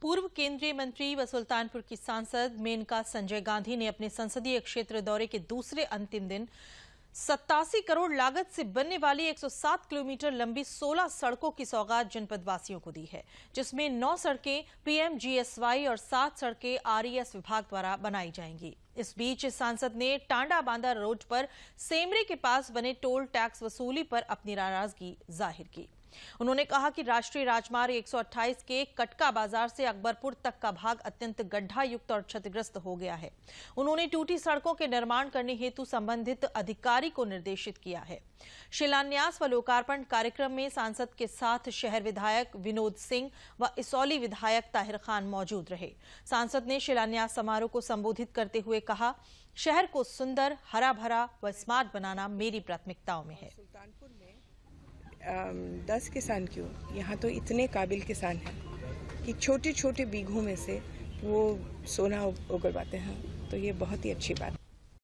पूर्व केंद्रीय मंत्री व सुल्तानपुर की सांसद मेनका संजय गांधी ने अपने संसदीय क्षेत्र दौरे के दूसरे अंतिम दिन सत्तासी करोड़ लागत से बनने वाली 107 किलोमीटर लंबी 16 सड़कों की सौगात जनपद वासियों को दी है जिसमें नौ सड़कें पीएमजीएसवाई और सात सड़कें आरईएस विभाग द्वारा बनाई जाएंगी इस बीच सांसद ने टांडा बांदा रोड पर सेमरे के पास बने टोल टैक्स वसूली पर अपनी नाराजगी जाहिर की उन्होंने कहा कि राष्ट्रीय राजमार्ग 128 के कटका बाजार से अकबरपुर तक का भाग अत्यंत गड्ढा युक्त और क्षतिग्रस्त हो गया है उन्होंने टूटी सड़कों के निर्माण करने हेतु संबंधित अधिकारी को निर्देशित किया है शिलान्यास व लोकार्पण कार्यक्रम में सांसद के साथ शहर विधायक विनोद सिंह व इसौली विधायक ताहिर खान मौजूद रहे सांसद ने शिलान्यास समारोह को संबोधित करते हुए कहा शहर को सुंदर हरा भरा व स्मार्ट बनाना मेरी प्राथमिकताओं में है सुल्तानपुर में दस किसान क्यों यहाँ तो इतने काबिल किसान हैं कि छोटे छोटे बीघों में से वो सोना उगलवाते हैं तो ये बहुत ही अच्छी बात है